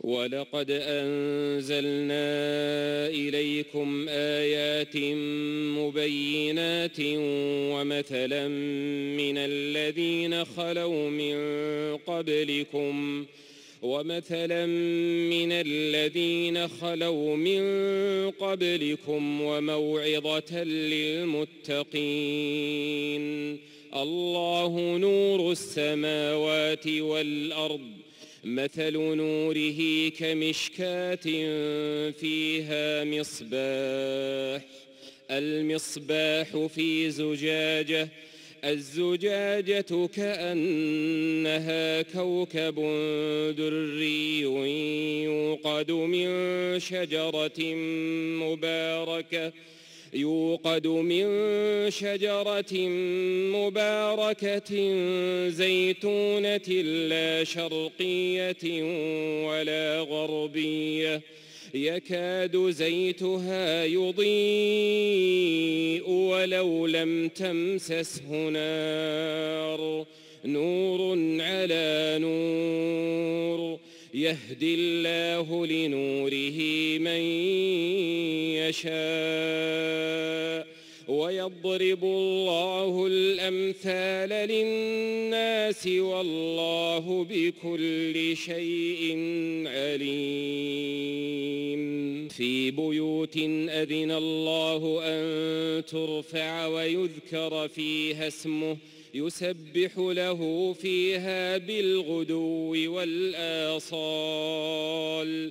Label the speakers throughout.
Speaker 1: ولقد أنزلنا إليكم آيات مبينات ومثلا من الذين خلوا من قبلكم ومثلا من الذين خلوا من قبلكم وموعظة للمتقين الله نور السماوات والأرض مثل نوره كمشكاة فيها مصباح المصباح في زجاجة الزجاجة كأنها كوكب دري يوقد من شجرة مباركة يوقد من شجرة مباركة زيتونة لا شرقية ولا غربية يكاد زيتها يضيء ولو لم تمسسه نار نور على نور يهدي الله لنوره من يشاء ويضرب الله الأمثال للناس والله بكل شيء عليم في بيوت أذن الله أن ترفع ويذكر فيها اسمه يسبح له فيها بالغدو والآصال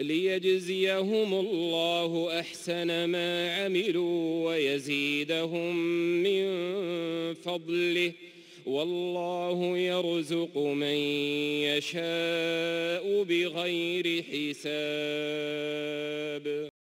Speaker 1: ليجزيهم الله أحسن ما عملوا ويزيدهم من فضله والله يرزق من يشاء بغير حساب